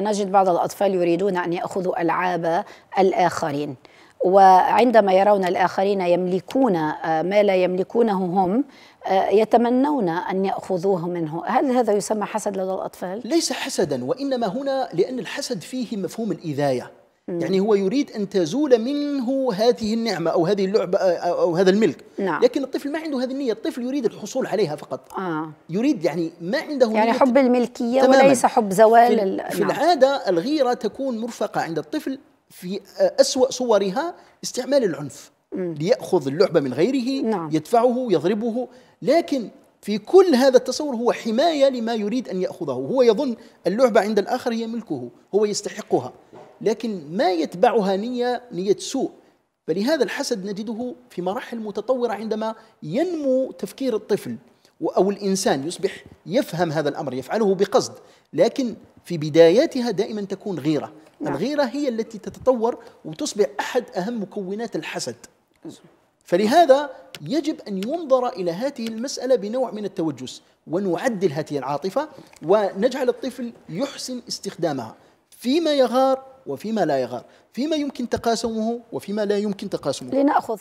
نجد بعض الأطفال يريدون أن يأخذوا ألعاب الآخرين وعندما يرون الآخرين يملكون آه، ما لا يملكونه هم آه، يتمنون أن يأخذوه منه هل هذا يسمى حسد لدى الأطفال؟ ليس حسدا وإنما هنا لأن الحسد فيه مفهوم الإذاية مم. يعني هو يريد أن تزول منه هذه النعمة أو هذه اللعبة أو هذا الملك نعم. لكن الطفل ما عنده هذه النية الطفل يريد الحصول عليها فقط آه. يريد يعني ما عنده يعني حب الملكية تماماً. وليس حب زوال في, نعم. في العادة الغيرة تكون مرفقة عند الطفل في آه، أسوأ صورها استعمال العنف مم. ليأخذ اللعبة من غيره نعم. يدفعه يضربه لكن في كل هذا التصور هو حماية لما يريد أن يأخذه هو يظن اللعبة عند الآخر هي ملكه هو يستحقها لكن ما يتبعها نية نية سوء فلهذا الحسد نجده في مراحل متطورة عندما ينمو تفكير الطفل أو الإنسان يصبح يفهم هذا الأمر يفعله بقصد لكن في بداياتها دائما تكون غيرة نعم. الغيرة هي التي تتطور وتصبح أحد أهم مكونات الحسد فلهذا يجب أن ينظر إلى هذه المسألة بنوع من التوجس ونعدل هذه العاطفة ونجعل الطفل يحسن استخدامها فيما يغار وفيما لا يغار فيما يمكن تقاسمه وفيما لا يمكن تقاسمه لنأخذ